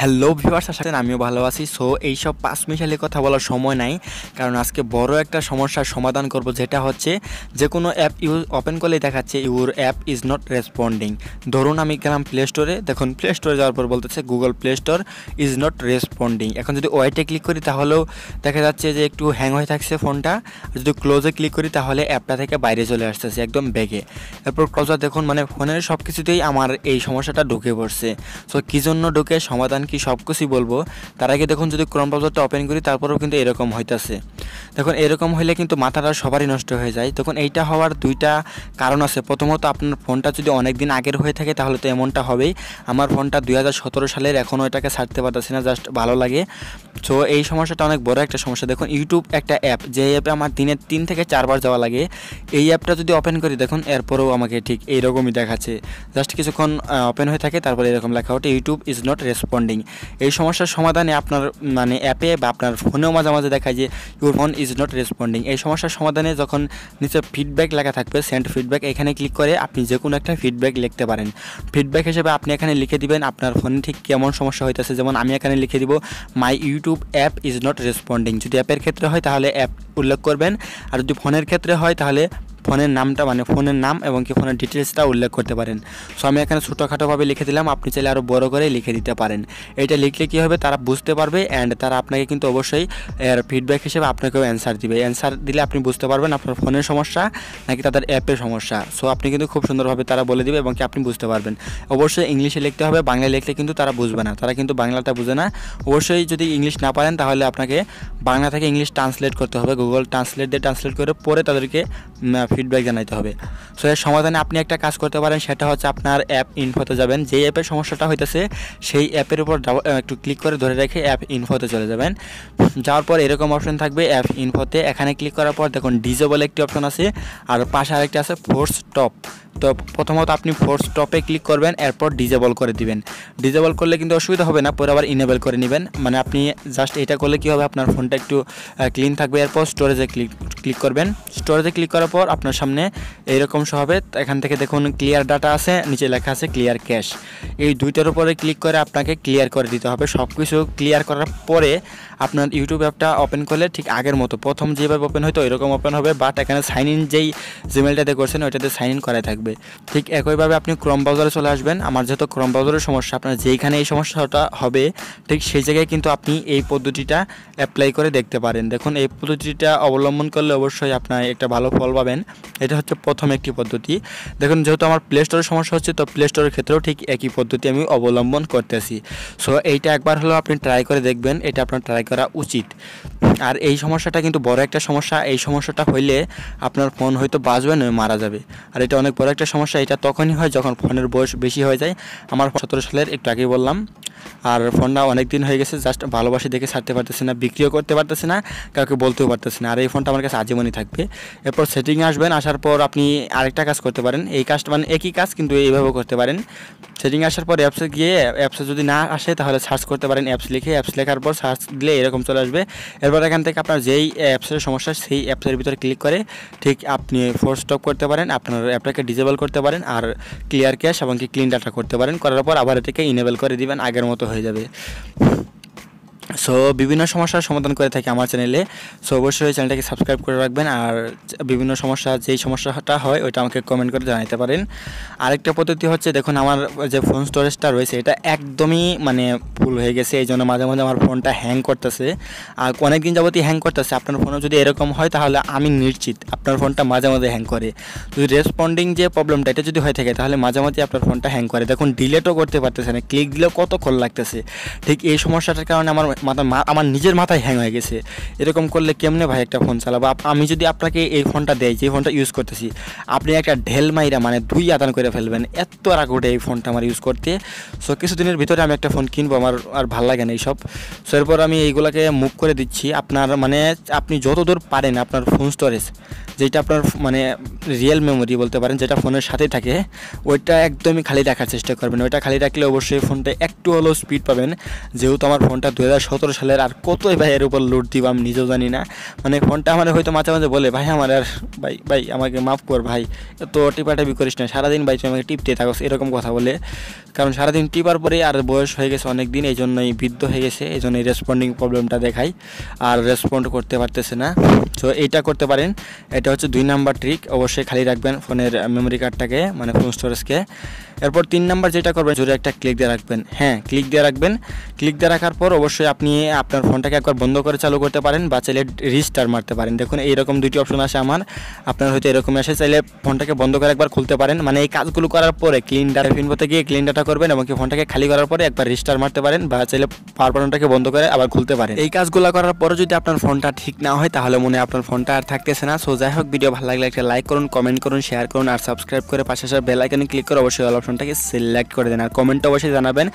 hello viewers আশা করেন আমিও ভালো আছি সো এইসব পাঁচ মিশালি কথা বলার সময় নাই কারণ আজকে বড় একটা সমস্যার সমাধান করব যেটা হচ্ছে যে কোনো অ্যাপ ইউজ ওপেন করলেই দেখাচ্ছে your app is not responding ধরুন আমি গেলাম প্লে স্টোরে দেখুন প্লে স্টোরে যাওয়ার পর বলতেছে Google Play Store is not responding এখন যদি ওয়াইটে ক্লিক করি তাহলেও দেখা যাচ্ছে যে একটু হ্যাং হয়ে থাকছে ফোনটা যদি ক্লোজে ক্লিক করি তাহলে অ্যাপটা থেকে বাইরে চলে আসতেছে একদম ব্যাগে এরপর ক্লোজার দেখুন মানে ফোনের সব কিছুতেই আমার এই সমস্যাটা ঢুকে পড়ছে সো কী জন্য ঢুকে সমাধান কি সব কিছুই বলবো তার আগে দেখুন যদি ক্রম ব্রাউজারটা ওপেন করি তারপরেও কিন্তু এরকম হইতাছে দেখুন এরকম হলে কিন্তু মাথাটা সবারই নষ্ট হয়ে যায় তখন এইটা হওয়ার দুইটা কারণ আছে প্রথমত আপনার ফোনটা যদি অনেক দিন আগের হয়ে থাকে তাহলে তো এমনটা হবেই আমার ফোনটা দুই সালের এখনও এটাকে ছাড়তে পারতেছি না জাস্ট ভালো লাগে সো এই সমস্যাটা অনেক বড় একটা সমস্যা দেখুন ইউটিউব একটা অ্যাপ যে অ্যাপে আমার দিনের তিন থেকে চারবার যাওয়া লাগে এই অ্যাপটা যদি ওপেন করি দেখুন এরপরেও আমাকে ঠিক এইরকমই দেখাচ্ছে জাস্ট কিছুক্ষণ ওপেন হয়ে থাকে তারপরে এরকম লেখা ওঠে ইউটিউব ইজ নট রেসপন্ডিং এই সমস্যার সমাধানে আপনার মানে অ্যাপে বা আপনার ফোনেও মাঝে মাঝে দেখায় যে your phone is not responding এই সমস্যার সমাধানে যখন নিচে ফিডব্যাক লেখা থাকবে সেন্ড ফিডব্যাক এখানে ক্লিক করে আপনি যে কোনো একটা ফিডব্যাক লিখতে পারেন ফিডব্যাক হিসেবে আপনি এখানে লিখে দিবেন আপনার ফোনে ঠিক কেমন সমস্যা হইতেছে যেমন আমি এখানে লিখে দিব my YouTube app is not responding যদি অ্যাপের ক্ষেত্রে হয় তাহলে অ্যাপ উল্লেখ করবেন আর যদি ফোনের ক্ষেত্রে হয় তাহলে ফোনের নামটা মানে ফোনের নাম এবং কি ফোনের ডিটেলসটা উল্লেখ করতে পারেন সো আমি এখানে ছোটোখাটোভাবে লিখে দিলাম আপনি চাইলে আরও বড় করে লিখে দিতে পারেন এটা লিখলে কী হবে তারা বুঝতে পারবে অ্যান্ড তারা আপনাকে কিন্তু অবশ্যই এর ফিডব্যাক হিসেবে আপনাকেও অ্যান্সার দিবে অ্যান্সার দিলে আপনি বুঝতে পারবেন আপনার ফোনের সমস্যা নাকি তাদের অ্যাপের সমস্যা সো আপনি কিন্তু খুব সুন্দরভাবে তারা বলে দিবে এবং কি আপনি বুঝতে পারবেন অবশ্যই ইংলিশে লিখতে হবে বাংলায় লিখলে কিন্তু তারা বুঝবে না তারা কিন্তু বাংলাটা বুঝে না অবশ্যই যদি ইংলিশ না পারেন তাহলে আপনাকে বাংলা থেকে ইংলিশ ট্রান্সলেট করতে হবে গুগল ট্রান্সলেট দিয়ে ট্রান্সলেট করে পরে তাদেরকে ফিডব্যাক জানাইতে হবে সো এর সমাধানে আপনি একটা কাজ করতে পারেন সেটা হচ্ছে আপনার অ্যাপ ইনফোতে যাবেন যেই অ্যাপের সমস্যাটা হইতেছে সেই অ্যাপের উপর একটু ক্লিক করে ধরে রেখে অ্যাপ ইনফোতে চলে যাবেন যাওয়ার পর এরকম অপশন থাকবে অ্যাপ ইনফোতে এখানে ক্লিক করার পর দেখুন ডিজেবল একটি অপশন আছে আর পাশে আরেকটি আছে ফোর্স টপ তো প্রথমত আপনি ফোর্স টপে ক্লিক করবেন এরপর ডিজেবল করে দিবেন ডিজেবল করলে কিন্তু অসুবিধা হবে না পরে আবার ইনেবল করে নেবেন মানে আপনি জাস্ট এটা করলে কী হবে আপনার ফোনটা একটু ক্লিন থাকবে এরপর স্টোরেজে ক্লিক ক্লিক করবেন স্টোরেজে ক্লিক করার পর আপনার সামনে এইরকম সহ হবে এখান থেকে দেখুন ক্লিয়ার ডাটা আছে নিচে লেখা আছে ক্লিয়ার ক্যাশ এই দুইটার উপরে ক্লিক করে আপনাকে ক্লিয়ার করে দিতে হবে সব কিছু ক্লিয়ার করার পরে আপনার ইউটিউব অ্যাপটা ওপেন করলে ঠিক আগের মতো প্রথম যেভাবে ওপেন হয়তো এরকম ওপেন হবে বাট এখানে সাইন ইন যেই জিমেলটাতে করছেন ওইটাতে সাইন ইন করাই থাকবে ঠিক একইভাবে আপনি ক্রম ব্রাউজারে চলে আসবেন আমার যেহেতু ক্রম ব্রাউজারের সমস্যা আপনার যেইখানে এই সমস্যাটা হবে ঠিক সেই জায়গায় কিন্তু আপনি এই পদ্ধতিটা অ্যাপ্লাই করে দেখতে পারেন দেখুন এই পদ্ধতিটা অবলম্বন করলে অবশ্যই আপনার একটা ভালো ফল পাবেন এটা হচ্ছে প্রথম একটি পদ্ধতি দেখুন যেহেতু আমার প্লে স্টোরের সমস্যা হচ্ছে তো প্লে স্টোরের ক্ষেত্রেও ঠিক একই পদ্ধতি আমি অবলম্বন করতেছি সো এইটা একবার হলেও আপনি ট্রাই করে দেখবেন এটা আপনার ট্রাই করা উচিত আর এই সমস্যাটা কিন্তু বড় একটা সমস্যা এই সমস্যাটা হইলে আপনার ফোন হয়তো বাঁচবে নয় মারা যাবে আর এটা অনেক বড় একটা সমস্যা এটা তখনই হয় যখন ফোনের বয়স বেশি হয়ে যায় আমার সতেরো সালের একটু আগেই বললাম আর ফোনটা অনেক দিন হয়ে গেছে জাস্ট ভালোবাসি দেখে ছাড়তে পারতেছে না বিক্রিও করতে পারতেছে না কাউকে বলতেও পারতেছে না আর এই ফোনটা আমার কাছে আজীবনই থাকবে এরপর সেটিংয়ে আসবেন আসার পর আপনি আরেকটা কাজ করতে পারেন এই কাজটা মানে একই কাজ কিন্তু এইভাবেও করতে পারেন সেটিং আসার পর অ্যাপসে গিয়ে অ্যাপসে যদি না আসে তাহলে সার্চ করতে পারেন অ্যাপস লিখে অ্যাপস লেখার পর সার্চ দিলে এরকম চলে আসবে এরপর এখান থেকে আপনার যেই অ্যাপসের সমস্যা সেই অ্যাপসের ভিতরে ক্লিক করে ঠিক আপনি ফোর স্টপ করতে পারেন আপনার অ্যাপটাকে ডিজেবল করতে পারেন আর ক্লিয়ার ক্যাশ এবং কি ক্লিন ডাটা করতে পারেন করার পর আবার এটাকে ইনেবল করে দিবেন আগের মতো হয়ে যাবে সো বিভিন্ন সমস্যার সমাধান করে থাকি আমার চ্যানেলে সো অবশ্যই চ্যানেলটাকে সাবস্ক্রাইব করে রাখবেন আর বিভিন্ন সমস্যা যেই সমস্যাটা হয় ওইটা আমাকে কমেন্ট করে জানাতে পারেন আরেকটা পদ্ধতি হচ্ছে দেখুন আমার যে ফোন স্টোরেজটা রয়েছে এটা একদমই মানে ফুল হয়ে গেছে এই জন্য মাঝে মাঝে আমার ফোনটা হ্যাং করতেছে আর অনেকদিন যাবতীয় হ্যাং করতেছে আপনার ফোনও যদি এরকম হয় তাহলে আমি নিশ্চিত আপনার ফোনটা মাঝে মাঝে হ্যাং করে যদি রেসপন্ডিং যে প্রবলেমটা এটা যদি হয়ে থাকে তাহলে মাঝে মাঝে আপনার ফোনটা হ্যাং করে দেখুন ডিলেটও করতে পারতেছে না ক্লিক দিলেও কত কতক্ষণ লাগতেছে ঠিক এই সমস্যাটার কারণে আমার মাথা আমার নিজের মাথায় হ্যাং হয়ে গেছে এরকম করলে কেমনে ভাই একটা ফোন চালাবো আমি যদি আপনাকে এই ফোনটা দেয় যে ফোনটা ইউজ করতেছি আপনি একটা ঢেল মাইরা মানে দুই আদান করে ফেলবেন এত রাগ ওঠে এই ফোনটা আমার ইউজ করতে সো কিছুদিনের ভিতরে আমি একটা ফোন কিনবো আমার আর ভাল লাগে না এইসব সো এরপর আমি এইগুলোকে মুখ করে দিচ্ছি আপনার মানে আপনি যতদূর পারেন আপনার ফোন স্টোরেজ যেটা আপনার মানে রিয়েল মেমোরি বলতে পারেন যেটা ফোনের সাথে থাকে ওইটা একদমই খালি রাখার চেষ্টা করবেন ওইটা খালি রাখলে অবশ্যই ফোনটা একটু হলেও স্পিড পাবেন যেহেতু আমার ফোনটা দু হাজার সতেরো সালের আর কতই ভাই এর উপর লুট দিব আমি নিজেও জানি না মানে ফোনটা আমার হয়তো মাঝে মাঝে বলে ভাই আমার আর ভাই ভাই আমাকে মাফ কর ভাই এত টিপাটাপি করিস না সারাদিন ভাই তুই আমাকে টিপতে থাকো এরকম কথা বলে কারণ সারাদিন টিপার পরে আর বয়স হয়ে গেছে অনেক দিন এই জন্যই বৃদ্ধ হয়ে গেছে এই জন্যই রেসপন্ডিং প্রবলেমটা দেখাই আর রেসপন্ড করতে পারতেছে না তো এইটা করতে পারেন এটা হচ্ছে দুই নাম্বার ট্রিক অবশ্যই খালি রাখবেন ফোনের মেমোরি কার্ডটাকে মানে ফোন স্টোরেজকে এরপর তিন নাম্বার যেটা করবেন জোরে একটা ক্লিক দিয়ে রাখবেন হ্যাঁ ক্লিক দিয়ে রাখবেন ক্লিক দিয়ে রাখার পর অবশ্যই আপনি আপনার ফোনটাকে একবার বন্ধ করে চালু করতে পারেন বা চাইলে রিস্টার মারতে পারেন দেখুন এইরকম দুটি অপশন আসে আমার আপনার হয়তো এরকম আসে চাইলে ফোনটাকে বন্ধ করে একবার খুলতে পারেন মানে এই কাজগুলো করার পরে ক্লিন ডাটা ফিনবোতে গিয়ে ক্লিন ডাটা করবেন এবং ফোনটাকে খালি করার পরে একবার রিস্টার মারতে পারেন বা চাইলে পাওয়ার বাটনটাকে বন্ধ করে আবার খুলতে পারেন এই কাজগুলো করার পরে যদি আপনার ফোনটা ঠিক না হয় তাহলে মনে আপনার ফোনটা আর থাকতেছে না সো যাই হোক ভিডিও ভালো লাগলে একটা লাইক করুন কমেন্ট করুন শেয়ার করুন আর সাবস্ক্রাইব করে পাশে বেল আইকনে ক্লিক করে অবশ্যই অল অপশন অপশনটাকে সিলেক্ট করে দেন আর কমেন্ট অবশ্যই জানাবেন